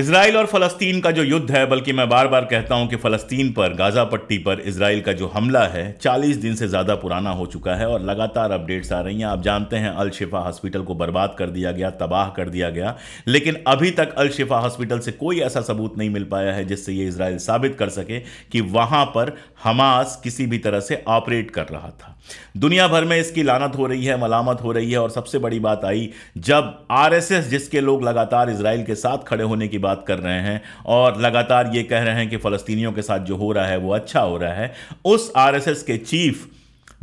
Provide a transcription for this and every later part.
Israel और फ़लस्तीन का जो युद्ध है बल्कि मैं बार बार कहता हूं कि फ़लस्तीन पर गाज़ा पट्टी पर इसराइल का जो हमला है 40 दिन से ज़्यादा पुराना हो चुका है और लगातार अपडेट्स आ रही हैं आप जानते हैं अल शिफा हॉस्पिटल को बर्बाद कर दिया गया तबाह कर दिया गया लेकिन अभी तक अल शिफा हॉस्पिटल से कोई ऐसा सबूत नहीं मिल पाया है जिससे ये इसराइल साबित कर सके कि वहाँ पर हमास किसी भी तरह से ऑपरेट कर रहा था दुनिया भर में इसकी लानत हो रही है मलामत हो रही है और सबसे बड़ी बात आई जब आर जिसके लोग लगातार इसराइल के साथ खड़े होने की बात कर रहे हैं और लगातार ये कह रहे हैं कि फ़लस्तीनियों के साथ जो हो रहा है वो अच्छा हो रहा है उस आरएसएस के चीफ़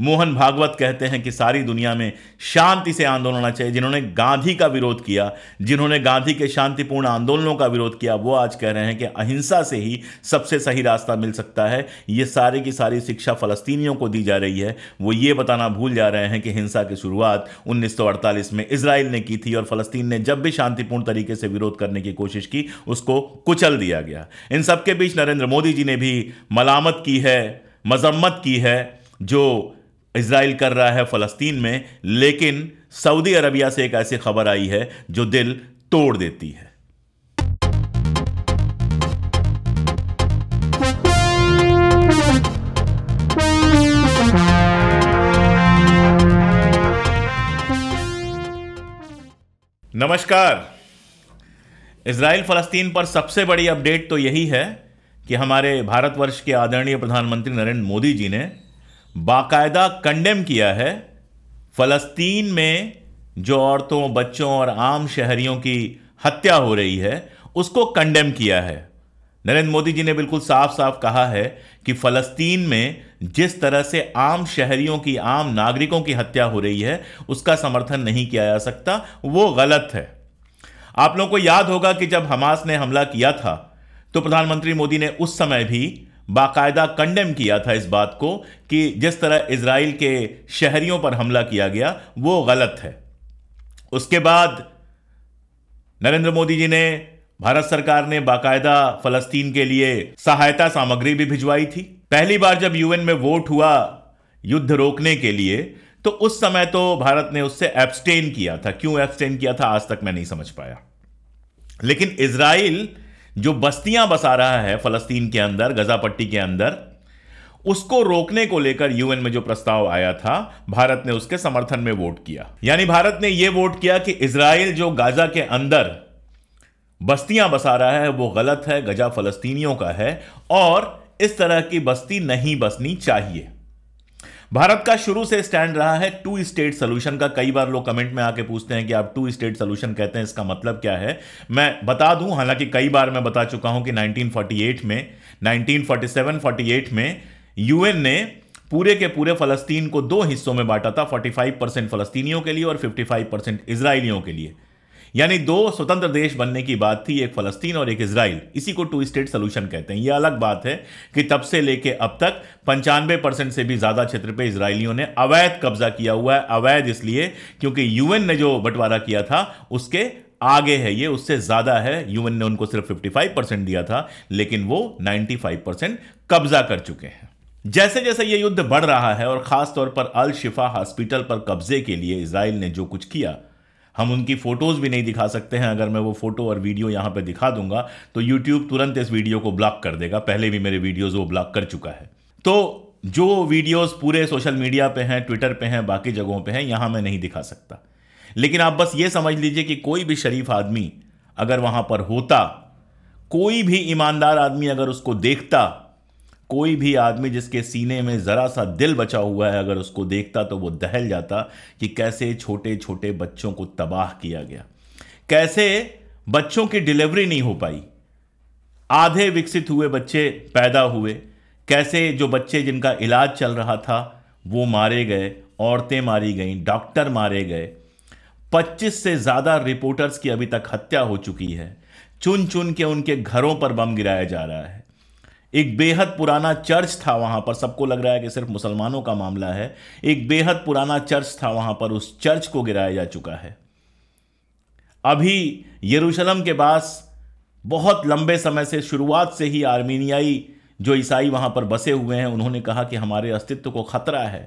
मोहन भागवत कहते हैं कि सारी दुनिया में शांति से आंदोलन होना चाहिए जिन्होंने गांधी का विरोध किया जिन्होंने गांधी के शांतिपूर्ण आंदोलनों का विरोध किया वो आज कह रहे हैं कि अहिंसा से ही सबसे सही रास्ता मिल सकता है ये सारी की सारी शिक्षा फलस्तीनियों को दी जा रही है वो ये बताना भूल जा रहे हैं कि हिंसा की शुरुआत 1948 में इसराइल ने की थी और फलस्तीन ने जब भी शांतिपूर्ण तरीके से विरोध करने की कोशिश की उसको कुचल दिया गया इन सबके बीच नरेंद्र मोदी जी ने भी मलामत की है मजम्मत की है जो इसराइल कर रहा है फ़लस्तीन में लेकिन सऊदी अरबिया से एक ऐसी खबर आई है जो दिल तोड़ देती है नमस्कार इसराइल फ़लस्तीन पर सबसे बड़ी अपडेट तो यही है कि हमारे भारतवर्ष के आदरणीय प्रधानमंत्री नरेंद्र मोदी जी ने बाकायदा कंडेम किया है फ़लस्तीन में जो औरतों बच्चों और आम शहरियों की हत्या हो रही है उसको कंडेम किया है नरेंद्र मोदी जी ने बिल्कुल साफ साफ कहा है कि फ़लस्तीन में जिस तरह से आम शहरियों की आम नागरिकों की हत्या हो रही है उसका समर्थन नहीं किया जा सकता वो गलत है आप लोगों को याद होगा कि जब हमास ने हमला किया था तो प्रधानमंत्री मोदी ने उस समय भी बाकायदा कंडेम किया था इस बात को कि जिस तरह इसराइल के शहरियों पर हमला किया गया वो गलत है उसके बाद नरेंद्र मोदी जी ने भारत सरकार ने बाकायदा फलस्तीन के लिए सहायता सामग्री भी भिजवाई थी पहली बार जब यूएन में वोट हुआ युद्ध रोकने के लिए तो उस समय तो भारत ने उससे एब्सटेन किया था क्यों एब्सटेन किया था आज तक मैं नहीं समझ पाया लेकिन इसराइल जो बस्तियां बसा रहा है फलस्तीन के अंदर गजा पट्टी के अंदर उसको रोकने को लेकर यूएन में जो प्रस्ताव आया था भारत ने उसके समर्थन में वोट किया यानी भारत ने यह वोट किया कि इसराइल जो गाजा के अंदर बस्तियां बसा रहा है वो गलत है गजा फलस्तीनियों का है और इस तरह की बस्ती नहीं बसनी चाहिए भारत का शुरू से स्टैंड रहा है टू स्टेट सोल्यूशन का कई बार लोग कमेंट में आके पूछते हैं कि आप टू स्टेट सोल्यूशन कहते हैं इसका मतलब क्या है मैं बता दूं हालांकि कई बार मैं बता चुका हूं कि 1948 में 1947-48 में यूएन ने पूरे के पूरे फलस्तीन को दो हिस्सों में बांटा था 45 परसेंट फलस्तीनियों के लिए और 55 परसेंट इसराइलियों के लिए यानी दो स्वतंत्र देश बनने की बात थी एक फलस्तीन और एक इसराइल इसी को टू स्टेट सोल्यूशन कहते हैं यह अलग बात है कि तब से लेके अब तक पंचानवे परसेंट से भी ज़्यादा क्षेत्र पर इसराइलियों ने अवैध कब्जा किया हुआ है अवैध इसलिए क्योंकि यूएन ने जो बंटवारा किया था उसके आगे है ये उससे ज़्यादा है यूएन ने उनको सिर्फ 55 परसेंट दिया था लेकिन वो 95 परसेंट कब्जा कर चुके हैं जैसे जैसे ये युद्ध बढ़ रहा है और खासतौर पर अल शिफा हॉस्पिटल पर कब्जे के लिए इसराइल ने जो कुछ किया हम उनकी फ़ोटोज़ भी नहीं दिखा सकते हैं अगर मैं वो फ़ोटो और वीडियो यहाँ पर दिखा दूंगा तो यूट्यूब तुरंत इस वीडियो को ब्लॉक कर देगा पहले भी मेरे वीडियोज़ वो ब्लॉक कर चुका है तो जो वीडियोस पूरे सोशल मीडिया पे हैं ट्विटर पे हैं बाकी जगहों पे हैं यहाँ मैं नहीं दिखा सकता लेकिन आप बस ये समझ लीजिए कि कोई भी शरीफ आदमी अगर वहाँ पर होता कोई भी ईमानदार आदमी अगर उसको देखता कोई भी आदमी जिसके सीने में ज़रा सा दिल बचा हुआ है अगर उसको देखता तो वो दहल जाता कि कैसे छोटे छोटे बच्चों को तबाह किया गया कैसे बच्चों की डिलीवरी नहीं हो पाई आधे विकसित हुए बच्चे पैदा हुए कैसे जो बच्चे जिनका इलाज चल रहा था वो मारे गए औरतें मारी गईं डॉक्टर मारे गए 25 से ज़्यादा रिपोर्टर्स की अभी तक हत्या हो चुकी है चुन चुन के उनके घरों पर बम गिराया जा रहा है एक बेहद पुराना चर्च था वहाँ पर सबको लग रहा है कि सिर्फ मुसलमानों का मामला है एक बेहद पुराना चर्च था वहाँ पर उस चर्च को गिराया जा चुका है अभी यरूशलम के पास बहुत लंबे समय से शुरुआत से ही आर्मीनियाई जो ईसाई वहाँ पर बसे हुए हैं उन्होंने कहा कि हमारे अस्तित्व को खतरा है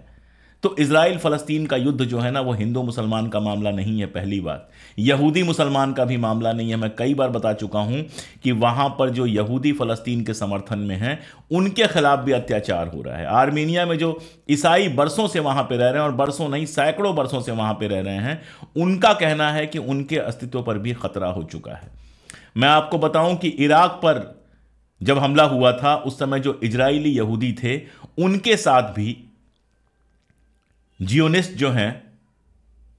तो इसराइल फ़लस्तीन का युद्ध जो है ना वो हिंदू मुसलमान का मामला नहीं है पहली बात यहूदी मुसलमान का भी मामला नहीं है मैं कई बार बता चुका हूं कि वहां पर जो यहूदी फ़लस्तीन के समर्थन में हैं उनके ख़िलाफ़ भी अत्याचार हो रहा है आर्मेनिया में जो ईसाई बरसों से वहां पर रह रहे हैं और बरसों नहीं सैकड़ों बरसों से वहां पर रह रहे हैं उनका कहना है कि उनके अस्तित्व पर भी ख़तरा हो चुका है मैं आपको बताऊं कि इराक पर जब हमला हुआ था उस समय जो इजरायली यहूदी थे उनके साथ भी जियोनिस्ट जो हैं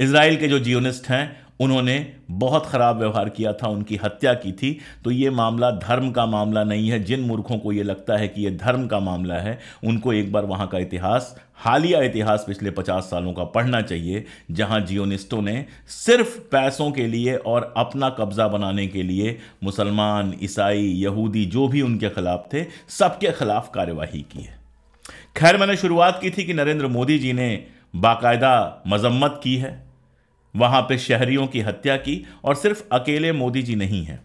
इसराइल के जो जियोनिस्ट हैं उन्होंने बहुत ख़राब व्यवहार किया था उनकी हत्या की थी तो ये मामला धर्म का मामला नहीं है जिन मूर्खों को ये लगता है कि ये धर्म का मामला है उनको एक बार वहाँ का इतिहास हालिया इतिहास पिछले पचास सालों का पढ़ना चाहिए जहाँ जियोनिस्टों ने सिर्फ पैसों के लिए और अपना कब्ज़ा बनाने के लिए मुसलमान ईसाई यहूदी जो भी उनके ख़िलाफ़ थे सबके ख़िलाफ़ कार्यवाही की है खैर मैंने शुरुआत की थी कि नरेंद्र मोदी जी ने बाकायदा मजम्मत की है वहाँ पे शहरियों की हत्या की और सिर्फ अकेले मोदी जी नहीं हैं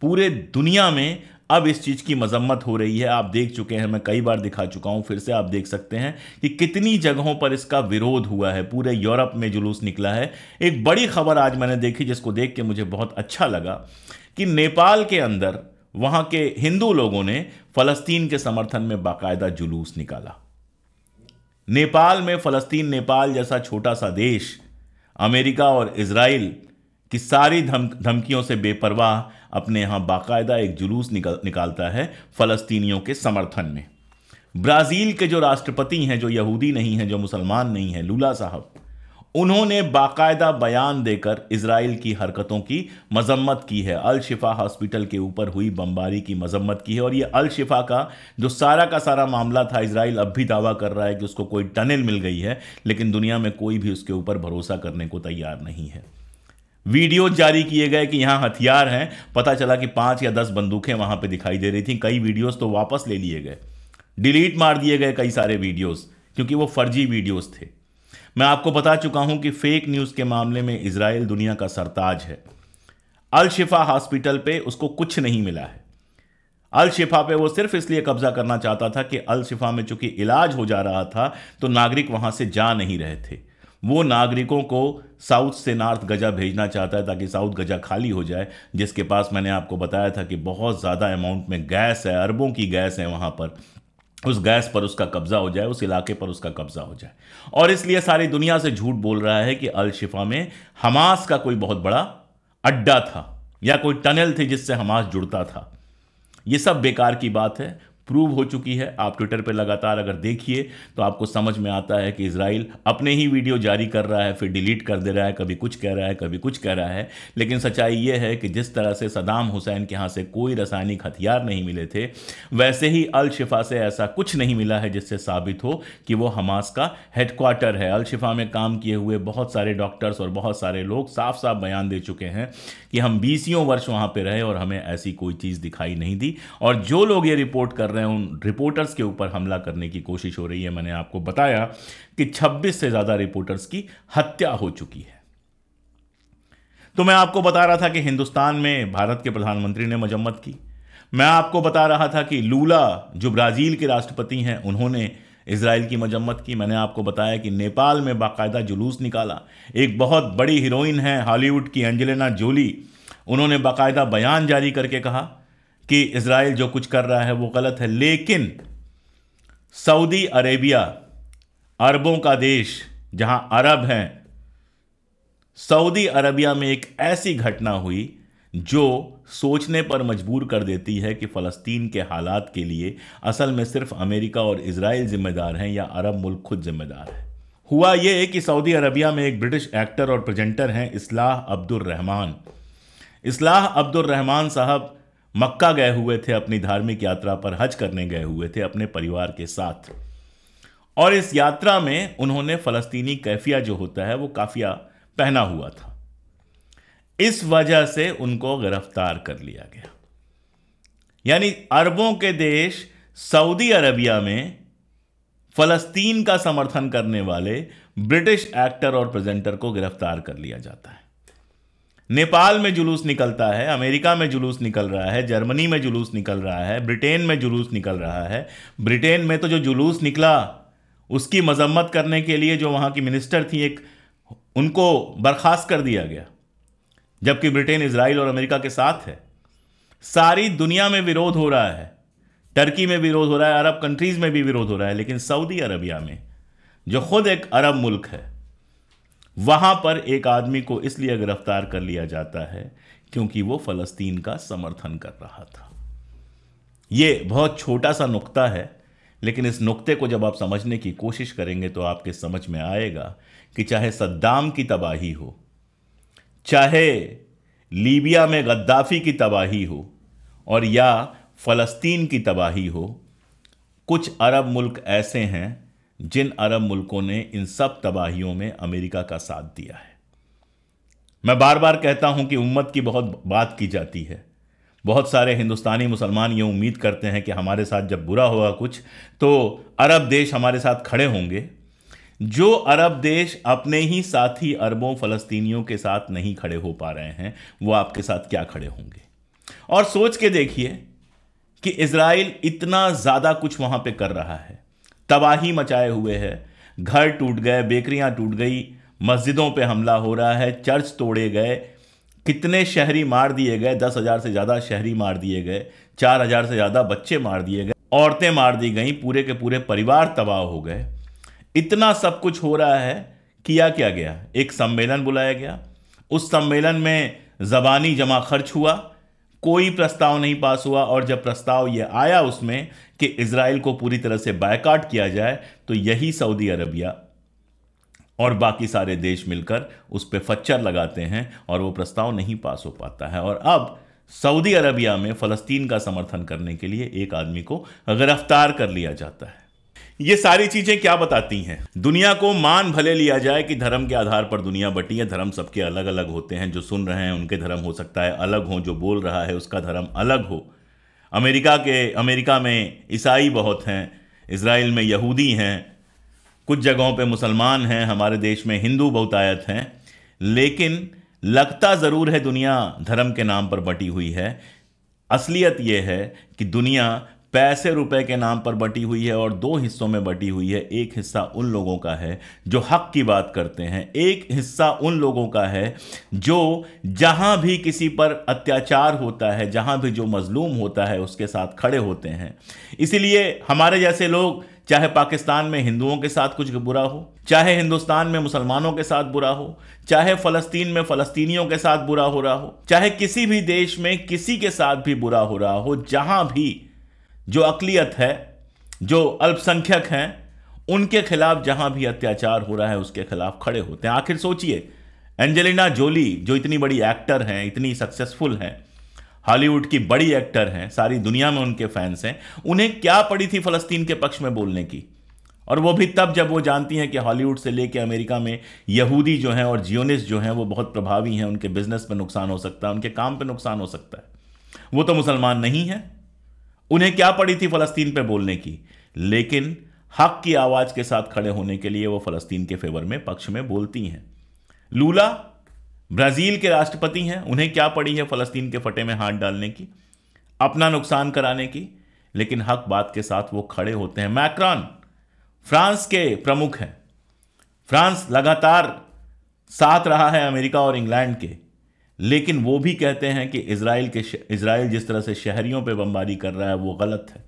पूरे दुनिया में अब इस चीज़ की मजम्मत हो रही है आप देख चुके हैं मैं कई बार दिखा चुका हूँ फिर से आप देख सकते हैं कि कितनी जगहों पर इसका विरोध हुआ है पूरे यूरोप में जुलूस निकला है एक बड़ी खबर आज मैंने देखी जिसको देख के मुझे बहुत अच्छा लगा कि नेपाल के अंदर वहाँ के हिंदू लोगों ने फ़लस्तीन के समर्थन में बाकायदा जुलूस निकाला नेपाल में फ़लस्तीन नेपाल जैसा छोटा सा देश अमेरिका और इसराइल की सारी धम धमकियों से बेपरवाह अपने यहाँ बाकायदा एक जुलूस निकल निकालता है फ़लस्तीनियों के समर्थन में ब्राज़ील के जो राष्ट्रपति हैं जो यहूदी नहीं हैं जो मुसलमान नहीं हैं लूला साहब उन्होंने बाकायदा बयान देकर इसराइल की हरकतों की मजम्मत की है अल शिफा हॉस्पिटल के ऊपर हुई बमबारी की मजम्मत की है और ये अल शिफा का जो सारा का सारा मामला था इसराइल अब भी दावा कर रहा है कि उसको कोई टनल मिल गई है लेकिन दुनिया में कोई भी उसके ऊपर भरोसा करने को तैयार नहीं है वीडियो जारी किए गए कि यहां हथियार हैं पता चला कि पांच या दस बंदूकें वहाँ पर दिखाई दे रही थी कई वीडियोज़ तो वापस ले लिए गए डिलीट मार दिए गए कई सारे वीडियोज़ क्योंकि वो फर्जी वीडियोज़ थे मैं आपको बता चुका हूं कि फेक न्यूज़ के मामले में इसराइल दुनिया का सरताज है अल शिफा हॉस्पिटल पे उसको कुछ नहीं मिला है अल शिफा पे वो सिर्फ इसलिए कब्जा करना चाहता था कि अल शिफा में चूंकि इलाज हो जा रहा था तो नागरिक वहां से जा नहीं रहे थे वो नागरिकों को साउथ से नॉर्थ गजा भेजना चाहता है ताकि साउथ गजा खाली हो जाए जिसके पास मैंने आपको बताया था कि बहुत ज़्यादा अमाउंट में गैस है अरबों की गैस है वहाँ पर उस गैस पर उसका कब्जा हो जाए उस इलाके पर उसका कब्जा हो जाए और इसलिए सारी दुनिया से झूठ बोल रहा है कि अल शिफा में हमास का कोई बहुत बड़ा अड्डा था या कोई टनल थी जिससे हमास जुड़ता था ये सब बेकार की बात है प्रूव हो चुकी है आप ट्विटर पर लगातार अगर देखिए तो आपको समझ में आता है कि इसराइल अपने ही वीडियो जारी कर रहा है फिर डिलीट कर दे रहा है कभी कुछ कह रहा है कभी कुछ कह रहा है लेकिन सच्चाई ये है कि जिस तरह से सदाम हुसैन के यहाँ से कोई रासायनिक हथियार नहीं मिले थे वैसे ही अल शिफा से ऐसा कुछ नहीं मिला है जिससे साबित हो कि वो हमास का हेडक्वार्टर है अल शिफा में काम किए हुए बहुत सारे डॉक्टर्स और बहुत सारे लोग साफ साफ बयान दे चुके हैं कि हम बीसियों वर्ष वहां पे रहे और हमें ऐसी कोई चीज़ दिखाई नहीं दी और जो लोग ये रिपोर्ट कर रहे हैं उन रिपोर्टर्स के ऊपर हमला करने की कोशिश हो रही है मैंने आपको बताया कि 26 से ज़्यादा रिपोर्टर्स की हत्या हो चुकी है तो मैं आपको बता रहा था कि हिंदुस्तान में भारत के प्रधानमंत्री ने मजम्मत की मैं आपको बता रहा था कि लूला जो ब्राज़ील के राष्ट्रपति हैं उन्होंने इसराइल की मजम्मत की मैंने आपको बताया कि नेपाल में बाकायदा जुलूस निकाला एक बहुत बड़ी हीरोइन है हॉलीवुड की एंजेलिना जोली उन्होंने बाकायदा बयान जारी करके कहा कि इसराइल जो कुछ कर रहा है वो गलत है लेकिन सऊदी अरेबिया अरबों का देश जहां अरब हैं सऊदी अरबिया में एक ऐसी घटना हुई जो सोचने पर मजबूर कर देती है कि फ़लस्तीन के हालात के लिए असल में सिर्फ अमेरिका और इसराइल जिम्मेदार हैं या अरब मुल्क खुद जिम्मेदार है हुआ ये कि सऊदी अरबिया में एक ब्रिटिश एक्टर और प्रजेंटर हैं इसलाह अब्दुल रहमान इसलाह अब्दुल रहमान साहब मक्का गए हुए थे अपनी धार्मिक यात्रा पर हज करने गए हुए थे अपने परिवार के साथ और इस यात्रा में उन्होंने फ़लस्तीनी कैफिया जो होता है वो काफिया पहना हुआ था इस वजह से उनको गिरफ्तार कर लिया गया यानी अरबों के देश सऊदी अरबिया में फलस्तीन का समर्थन करने वाले ब्रिटिश एक्टर और प्रेजेंटर को गिरफ्तार कर लिया जाता है नेपाल में जुलूस निकलता है अमेरिका में जुलूस निकल रहा है जर्मनी में जुलूस निकल रहा है ब्रिटेन में जुलूस निकल रहा है ब्रिटेन में तो जो जुलूस निकला उसकी मजम्मत करने के लिए जो वहां की मिनिस्टर थी एक उनको बर्खास्त कर दिया गया जबकि ब्रिटेन इसराइल और अमेरिका के साथ है सारी दुनिया में विरोध हो रहा है टर्की में विरोध हो रहा है अरब कंट्रीज़ में भी विरोध हो रहा है लेकिन सऊदी अरबिया में जो खुद एक अरब मुल्क है वहां पर एक आदमी को इसलिए गिरफ्तार कर लिया जाता है क्योंकि वो फ़लस्तीन का समर्थन कर रहा था ये बहुत छोटा सा नुक्ता है लेकिन इस नुक्ते को जब आप समझने की कोशिश करेंगे तो आपके समझ में आएगा कि चाहे सद्दाम की तबाही हो चाहे लीबिया में गद्दाफ़ी की तबाही हो और या फ़लस्तीन की तबाही हो कुछ अरब मुल्क ऐसे हैं जिन अरब मुल्कों ने इन सब तबाहियों में अमेरिका का साथ दिया है मैं बार बार कहता हूं कि उम्मत की बहुत बात की जाती है बहुत सारे हिंदुस्तानी मुसलमान ये उम्मीद करते हैं कि हमारे साथ जब बुरा होगा कुछ तो अरब देश हमारे साथ खड़े होंगे जो अरब देश अपने ही साथी अरबों फलस्तीनियों के साथ नहीं खड़े हो पा रहे हैं वो आपके साथ क्या खड़े होंगे और सोच के देखिए कि इसराइल इतना ज़्यादा कुछ वहाँ पे कर रहा है तबाही मचाए हुए है घर टूट गए बेकरियाँ टूट गई मस्जिदों पे हमला हो रहा है चर्च तोड़े गए कितने शहरी मार दिए गए दस हज़ार से ज़्यादा शहरी मार दिए गए चार हज़ार से ज़्यादा बच्चे मार दिए गए औरतें मार दी गई पूरे के पूरे परिवार तबाह हो गए इतना सब कुछ हो रहा है किया क्या गया एक सम्मेलन बुलाया गया उस सम्मेलन में ज़बानी जमा खर्च हुआ कोई प्रस्ताव नहीं पास हुआ और जब प्रस्ताव ये आया उसमें कि इसराइल को पूरी तरह से बायकाट किया जाए तो यही सऊदी अरबिया और बाकी सारे देश मिलकर उस पर फच्चर लगाते हैं और वो प्रस्ताव नहीं पास हो पाता है और अब सऊदी अरबिया में फ़लस्तीन का समर्थन करने के लिए एक आदमी को गिरफ्तार कर लिया जाता है ये सारी चीजें क्या बताती हैं दुनिया को मान भले लिया जाए कि धर्म के आधार पर दुनिया बटी है धर्म सबके अलग अलग होते हैं जो सुन रहे हैं उनके धर्म हो सकता है अलग हो जो बोल रहा है उसका धर्म अलग हो अमेरिका के अमेरिका में ईसाई बहुत हैं इसराइल में यहूदी हैं कुछ जगहों पे मुसलमान हैं हमारे देश में हिंदू बहुतायत हैं लेकिन लगता ज़रूर है दुनिया धर्म के नाम पर बटी हुई है असलियत यह है कि दुनिया पैसे रुपए के नाम पर बटी हुई है और दो हिस्सों में बटी हुई है एक हिस्सा उन लोगों का है जो हक की बात करते हैं एक हिस्सा उन लोगों का है जो जहां भी किसी पर अत्याचार होता है जहां भी जो मजलूम होता है उसके साथ खड़े होते हैं इसीलिए हमारे जैसे लोग चाहे पाकिस्तान में हिंदुओं के साथ कुछ बुरा हो चाहे हिंदुस्तान में मुसलमानों के साथ बुरा हो चाहे फलस्तीन में फलस्तीनियों के साथ बुरा हो रहा हो चाहे किसी भी देश में किसी के साथ भी बुरा हो रहा हो जहां भी जो अकलियत है जो अल्पसंख्यक हैं उनके खिलाफ जहां भी अत्याचार हो रहा है उसके खिलाफ खड़े होते हैं आखिर सोचिए एंजेलिना जोली जो इतनी बड़ी एक्टर हैं इतनी सक्सेसफुल हैं हॉलीवुड की बड़ी एक्टर हैं सारी दुनिया में उनके फैंस हैं उन्हें क्या पड़ी थी फलस्तीन के पक्ष में बोलने की और वो भी तब जब वो जानती हैं कि हॉलीवुड से लेके अमेरिका में यहूदी जो हैं और जियोनिस जो हैं वो बहुत प्रभावी हैं उनके बिजनेस पर नुकसान हो सकता है उनके काम पर नुकसान हो सकता है वो तो मुसलमान नहीं है उन्हें क्या पड़ी थी फलस्तीन पर बोलने की लेकिन हक की आवाज के साथ खड़े होने के लिए वो फलस्तीन के फेवर में पक्ष में बोलती हैं लूला ब्राज़ील के राष्ट्रपति हैं उन्हें क्या पड़ी है फलस्तीन के फटे में हाथ डालने की अपना नुकसान कराने की लेकिन हक बात के साथ वो खड़े होते हैं मैक्रॉन फ्रांस के प्रमुख हैं फ्रांस लगातार साथ रहा है अमेरिका और इंग्लैंड के लेकिन वो भी कहते हैं कि इसराइल के इसराइल जिस तरह से शहरियों पे बमबारी कर रहा है वो गलत है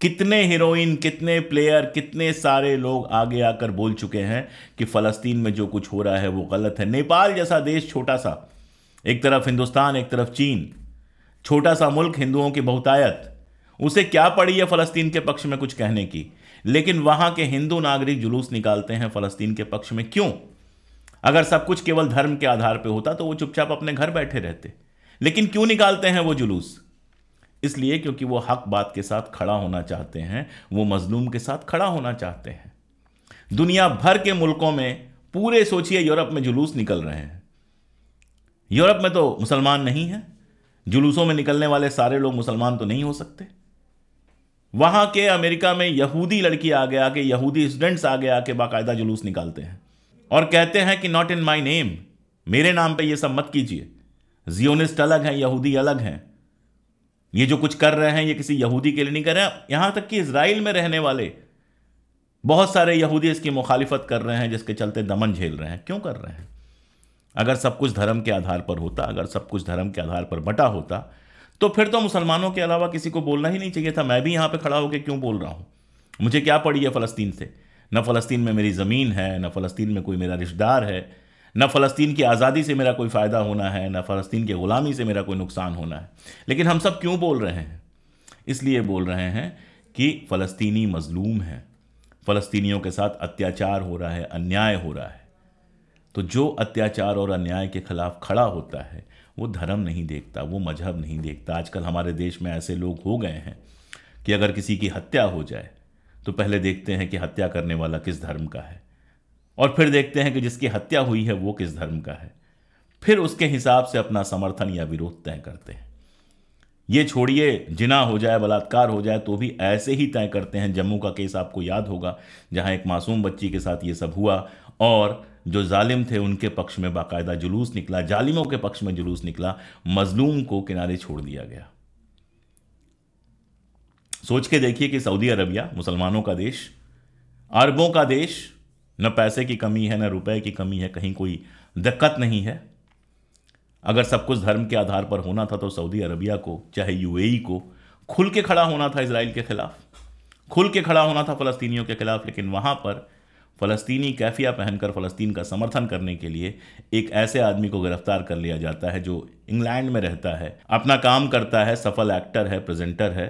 कितने हीरोइन कितने प्लेयर कितने सारे लोग आगे आकर बोल चुके हैं कि फ़लस्तीन में जो कुछ हो रहा है वो गलत है नेपाल जैसा देश छोटा सा एक तरफ हिंदुस्तान एक तरफ चीन छोटा सा मुल्क हिंदुओं की बहुतायत उसे क्या पड़ी है फ़लस्तीन के पक्ष में कुछ कहने की लेकिन वहां के हिंदू नागरिक जुलूस निकालते हैं फ़लस्तीन के पक्ष में क्यों अगर सब कुछ केवल धर्म के आधार पर होता तो वो चुपचाप अपने घर बैठे रहते लेकिन क्यों निकालते हैं वो जुलूस इसलिए क्योंकि वो हक बात के साथ खड़ा होना चाहते हैं वो मजलूम के साथ खड़ा होना चाहते हैं दुनिया भर के मुल्कों में पूरे सोचिए यूरोप में जुलूस निकल रहे हैं यूरोप में तो मुसलमान नहीं है जुलूसों में निकलने वाले सारे लोग मुसलमान तो नहीं हो सकते वहाँ के अमेरिका में यहूदी लड़की आगे आके यहूदी स्टूडेंट्स आगे आके बाकायदा जुलूस निकालते हैं और कहते हैं कि नॉट इन माई नेम मेरे नाम पे ये सब मत कीजिए जियोनिस्ट अलग हैं यहूदी अलग हैं ये जो कुछ कर रहे हैं ये किसी यहूदी के लिए नहीं कर रहे हैं यहां तक कि इसराइल में रहने वाले बहुत सारे यहूदी इसकी मुखालिफत कर रहे हैं जिसके चलते दमन झेल रहे हैं क्यों कर रहे हैं अगर सब कुछ धर्म के आधार पर होता अगर सब कुछ धर्म के आधार पर बटा होता तो फिर तो मुसलमानों के अलावा किसी को बोलना ही नहीं चाहिए था मैं भी यहां पर खड़ा होकर क्यों बोल रहा हूँ मुझे क्या पड़ी है फ़लस्तीन से न फ़लस्तीन में मेरी ज़मीन है न फ़लस्तीन में कोई मेरा रिश्तेदार है न फ़लस्तीन की आज़ादी से मेरा कोई फ़ायदा होना है न फ़लस्तीन के ग़ुलामी से मेरा कोई नुकसान होना है लेकिन हम सब क्यों बोल रहे हैं इसलिए बोल रहे हैं कि फ़लस्तीनी मज़लूम है फ़लस्तीनियों के साथ अत्याचार हो रहा है अन्याय हो रहा है तो जो अत्याचार और अन्याय के खिलाफ खड़ा होता है वो धर्म नहीं देखता वो मजहब नहीं देखता आजकल हमारे देश में ऐसे लोग हो गए हैं कि अगर किसी की हत्या हो जाए तो पहले देखते हैं कि हत्या करने वाला किस धर्म का है और फिर देखते हैं कि जिसकी हत्या हुई है वो किस धर्म का है फिर उसके हिसाब से अपना समर्थन या विरोध तय करते हैं ये छोड़िए जिना हो जाए बलात्कार हो जाए तो भी ऐसे ही तय करते हैं जम्मू का केस आपको याद होगा जहां एक मासूम बच्ची के साथ ये सब हुआ और जो जालिम थे उनके पक्ष में बाकायदा जुलूस निकला जालिमों के पक्ष में जुलूस निकला मजलूम को किनारे छोड़ दिया गया सोच के देखिए कि सऊदी अरबिया मुसलमानों का देश अरबों का देश न पैसे की कमी है न रुपए की कमी है कहीं कोई दिक्कत नहीं है अगर सब कुछ धर्म के आधार पर होना था तो सऊदी अरबिया को चाहे यूएई को खुल के खड़ा होना था इसराइल के खिलाफ खुल के खड़ा होना था फ़लस्तीनियों के खिलाफ लेकिन वहाँ पर फ़लस्तीनी कैफिया पहनकर फ़लस्तीन का समर्थन करने के लिए एक ऐसे आदमी को गिरफ्तार कर लिया जाता है जो इंग्लैंड में रहता है अपना काम करता है सफल एक्टर है प्रेजेंटर है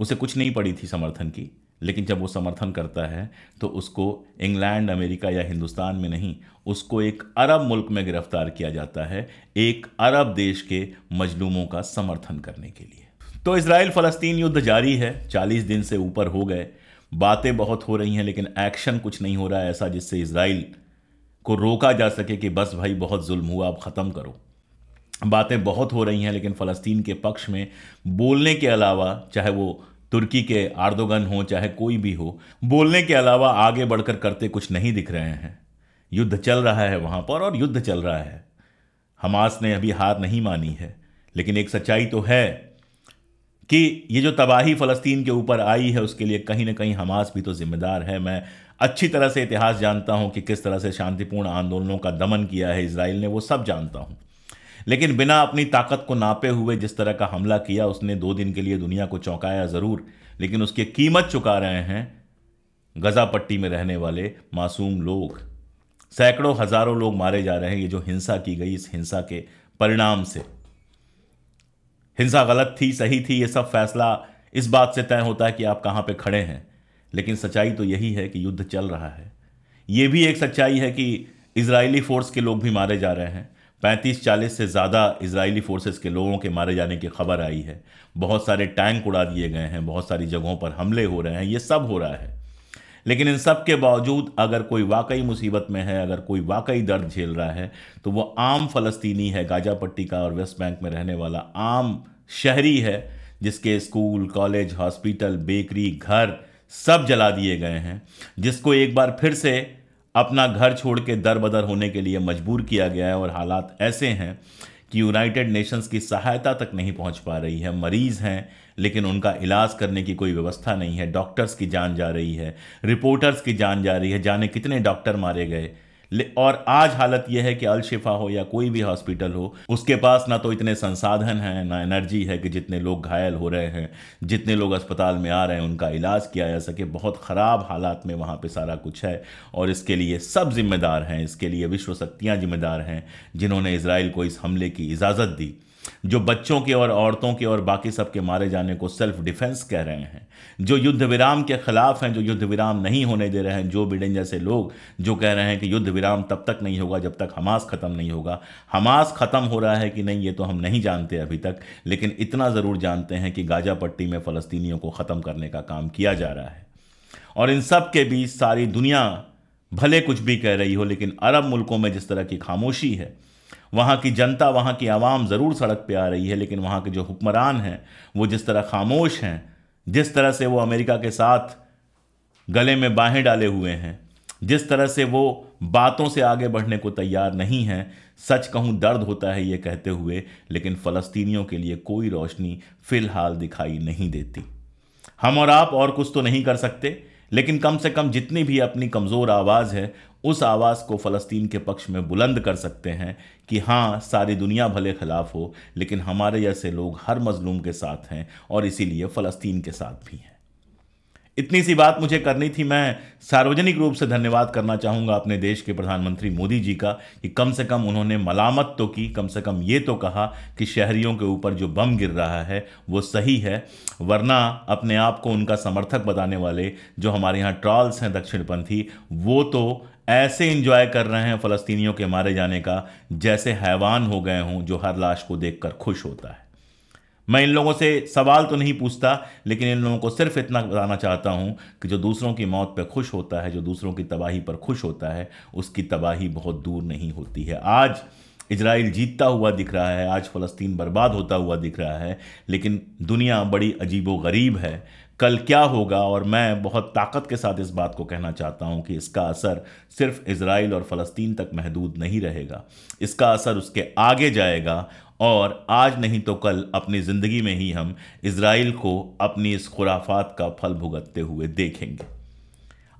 उसे कुछ नहीं पड़ी थी समर्थन की लेकिन जब वो समर्थन करता है तो उसको इंग्लैंड अमेरिका या हिंदुस्तान में नहीं उसको एक अरब मुल्क में गिरफ्तार किया जाता है एक अरब देश के मजलूमों का समर्थन करने के लिए तो इसराइल फ़लस्तीन युद्ध जारी है 40 दिन से ऊपर हो गए बातें बहुत हो रही हैं लेकिन एक्शन कुछ नहीं हो रहा है ऐसा जिससे इसराइल को रोका जा सके कि बस भाई बहुत जुल्म हुआ अब ख़त्म करो बातें बहुत हो रही हैं लेकिन फ़लस्तीन के पक्ष में बोलने के अलावा चाहे वो तुर्की के आर्दोगन हो चाहे कोई भी हो बोलने के अलावा आगे बढ़कर करते कुछ नहीं दिख रहे हैं युद्ध चल रहा है वहाँ पर और युद्ध चल रहा है हमास ने अभी हार नहीं मानी है लेकिन एक सच्चाई तो है कि ये जो तबाही फ़लस्तीन के ऊपर आई है उसके लिए कहीं ना कहीं हमास भी तो ज़िम्मेदार है मैं अच्छी तरह से इतिहास जानता हूँ कि किस तरह से शांतिपूर्ण आंदोलनों का दमन किया है इसराइल ने वो सब जानता हूँ लेकिन बिना अपनी ताकत को नापे हुए जिस तरह का हमला किया उसने दो दिन के लिए दुनिया को चौंकाया ज़रूर लेकिन उसकी कीमत चुका रहे हैं गज़ा पट्टी में रहने वाले मासूम लोग सैकड़ों हज़ारों लोग मारे जा रहे हैं ये जो हिंसा की गई इस हिंसा के परिणाम से हिंसा गलत थी सही थी ये सब फैसला इस बात से तय होता है कि आप कहाँ पे खड़े हैं लेकिन सच्चाई तो यही है कि युद्ध चल रहा है ये भी एक सच्चाई है कि इजरायली फोर्स के लोग भी मारे जा रहे हैं पैंतीस चालीस से ज़्यादा इसराइली फोर्सेस के लोगों के मारे जाने की खबर आई है बहुत सारे टैंक उड़ा दिए गए हैं बहुत सारी जगहों पर हमले हो रहे हैं ये सब हो रहा है लेकिन इन सब के बावजूद अगर कोई वाकई मुसीबत में है अगर कोई वाकई दर्द झेल रहा है तो वो आम फ़लस्तीनी है गाजा पट्टी का और वेस्ट बैंक में रहने वाला आम शहरी है जिसके स्कूल कॉलेज हॉस्पिटल बेकरी घर सब जला दिए गए हैं जिसको एक बार फिर से अपना घर छोड़ के दर बदर होने के लिए मजबूर किया गया है और हालात ऐसे हैं कि यूनाइटेड नेशंस की सहायता तक नहीं पहुंच पा रही है मरीज़ हैं लेकिन उनका इलाज करने की कोई व्यवस्था नहीं है डॉक्टर्स की जान जा रही है रिपोर्टर्स की जान जा रही है जाने कितने डॉक्टर मारे गए और आज हालत यह है कि अलशिफा हो या कोई भी हॉस्पिटल हो उसके पास ना तो इतने संसाधन हैं ना एनर्जी है कि जितने लोग घायल हो रहे हैं जितने लोग अस्पताल में आ रहे हैं उनका इलाज किया जा सके बहुत ख़राब हालात में वहाँ पर सारा कुछ है और इसके लिए सब जिम्मेदार हैं इसके लिए विश्व शक्तियाँ जिम्मेदार हैं जिन्होंने इसराइल को इस हमले की इजाज़त दी जो बच्चों के और औरतों के और बाकी सब के मारे जाने को सेल्फ डिफेंस कह रहे हैं जो युद्ध विराम के ख़िलाफ़ हैं जो युद्ध विराम नहीं होने दे रहे हैं जो बिडेन जैसे लोग जो कह रहे हैं कि युद्ध विराम तब तक नहीं होगा जब तक हमास ख़त्म नहीं होगा हमास ख़त्म हो रहा है कि नहीं ये तो हम नहीं जानते अभी तक लेकिन इतना ज़रूर जानते हैं कि गाजा पट्टी में फ़लस्तीनियों को ख़त्म करने का काम किया जा रहा है और इन सब के बीच सारी दुनिया भले कुछ भी कह रही हो लेकिन अरब मुल्कों में जिस तरह की खामोशी है वहाँ की जनता वहाँ की आवाम ज़रूर सड़क पर आ रही है लेकिन वहाँ के जो हुक्मरान हैं वो जिस तरह खामोश हैं जिस तरह से वो अमेरिका के साथ गले में बाहें डाले हुए हैं जिस तरह से वो बातों से आगे बढ़ने को तैयार नहीं हैं सच कहूँ दर्द होता है ये कहते हुए लेकिन फ़लस्तीनियों के लिए कोई रोशनी फ़िलहाल दिखाई नहीं देती हम और आप और कुछ तो नहीं कर सकते लेकिन कम से कम जितनी भी अपनी कमज़ोर आवाज़ है उस आवाज़ को फ़लस्तीन के पक्ष में बुलंद कर सकते हैं कि हाँ सारी दुनिया भले खिलाफ हो लेकिन हमारे जैसे लोग हर मज़लूम के साथ हैं और इसीलिए फ़लस्तीन के साथ भी हैं इतनी सी बात मुझे करनी थी मैं सार्वजनिक रूप से धन्यवाद करना चाहूँगा अपने देश के प्रधानमंत्री मोदी जी का कि कम से कम उन्होंने मलामत तो की कम से कम ये तो कहा कि शहरियों के ऊपर जो बम गिर रहा है वो सही है वरना अपने आप को उनका समर्थक बताने वाले जो हमारे यहाँ ट्रॉल्स हैं दक्षिणपंथी वो तो ऐसे इंजॉय कर रहे हैं फ़लस्तीनियों के मारे जाने का जैसे हैवान हो गए हों जो हर लाश को देख खुश होता है मैं इन लोगों से सवाल तो नहीं पूछता लेकिन इन लोगों को सिर्फ इतना बताना चाहता हूँ कि जो दूसरों की मौत पर खुश होता है जो दूसरों की तबाही पर खुश होता है उसकी तबाही बहुत दूर नहीं होती है आज इसराइल जीतता हुआ दिख रहा है आज फ़लस्तीन बर्बाद होता हुआ दिख रहा है लेकिन दुनिया बड़ी अजीबो गरीब है कल क्या होगा और मैं बहुत ताकत के साथ इस बात को कहना चाहता हूँ कि इसका असर सिर्फ इसराइल और फ़लस्तीन तक महदूद नहीं रहेगा इसका असर उसके आगे जाएगा और आज नहीं तो कल अपनी ज़िंदगी में ही हम इसराइल को अपनी इस खुराफात का फल भुगतते हुए देखेंगे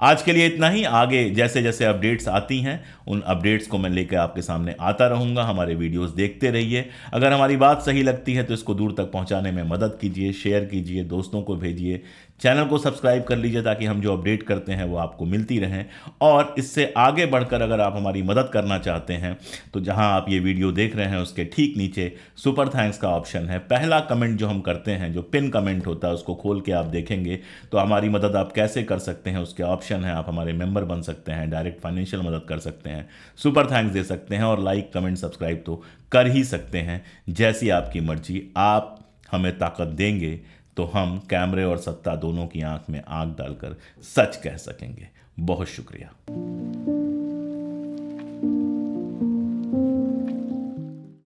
आज के लिए इतना ही आगे जैसे जैसे अपडेट्स आती हैं उन अपडेट्स को मैं लेकर आपके सामने आता रहूँगा हमारे वीडियोस देखते रहिए अगर हमारी बात सही लगती है तो इसको दूर तक पहुँचाने में मदद कीजिए शेयर कीजिए दोस्तों को भेजिए चैनल को सब्सक्राइब कर लीजिए ताकि हम जो अपडेट करते हैं वो आपको मिलती रहें और इससे आगे बढ़कर अगर आप हमारी मदद करना चाहते हैं तो जहां आप ये वीडियो देख रहे हैं उसके ठीक नीचे सुपर थैंक्स का ऑप्शन है पहला कमेंट जो हम करते हैं जो पिन कमेंट होता है उसको खोल के आप देखेंगे तो हमारी मदद आप कैसे कर सकते हैं उसके ऑप्शन है आप हमारे मेम्बर बन सकते हैं डायरेक्ट फाइनेंशियल मदद कर सकते हैं सुपर थैंक्स दे सकते हैं और लाइक कमेंट सब्सक्राइब तो कर ही सकते हैं जैसी आपकी मर्जी आप हमें ताकत देंगे तो हम कैमरे और सत्ता दोनों की आंख में आग डालकर सच कह सकेंगे बहुत शुक्रिया